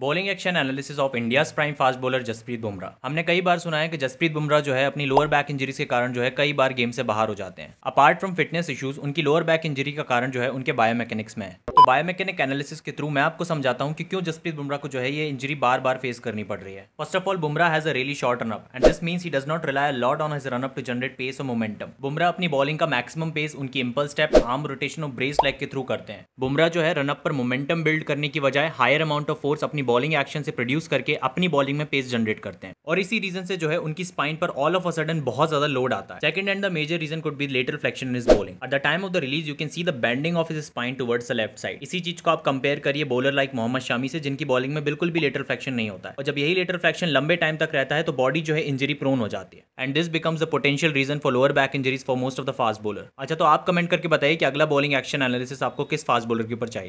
bowling action analysis of India prime fast bowler Jasprit Bumrah हमने कई बार सुना है कि जसप्रीत बुमराह जो है अपनी लोअर बैक इंजरीज के कारण जो है कई बार गेम से बाहर हो जाते हैं अपार्ट फ्रॉम फिटनेस इश्यूज उनकी लोअर बैक इंजरी का कारण जो है उनके बायोमेकेनिक्स में है तो बायोमेकेनिक एनालिसिस के थ्रू मैं आपको समझाता हूँ कि क्यों जसप्रीत बुमराह को जो है ये इंजरी बार बार फेस करनी पड़ रही है first of all Bumrah has a really short up and this mean he does not rely lot on his run up to generate pace और मोमेंटम बुमराह अपनी बॉलिंग का मैक्सिमम पेस उनकी इम्पल स्टेप आर्म रोटेशन और brace leg के through करते हैं बुमराह जो है रनअप पर मोमेंटम बिल्ड करने की बजाय हायर अमाउंट ऑफ फोर्स अपनी अपनी बॉलिंग एक्शन से प्रोड्यूस करके अपनी बॉलिंग में पेस जनरेट करते हैं और इसी रीजन से जो है उनकी स्पाइन पर ऑल ऑफ अ सडन बहुत ज्यादा लोड आता है second and the major reason could be lateral flexion in his bowling at the time of the release you can see the bending of his spine towards left side इसी चीज को आप compare करिए bowler like Mohammad Shami से जिनकी bowling में बिल्कुल भी लेटर फ्लेक्शन नहीं होता है और जब यही लेटर फ्लेक्शन लंबे टाइम तक रहता है तो बॉडी जो है इंजरी प्रोन हो जाती है and this becomes a potential reason for lower back injuries for most of the fast bowler अच्छा तो आप कमेंट करके बताइए कि अगला बॉलिंग एक्शन एनालिसिस आपको किस फास्ट बॉलर के ऊपर चाहिए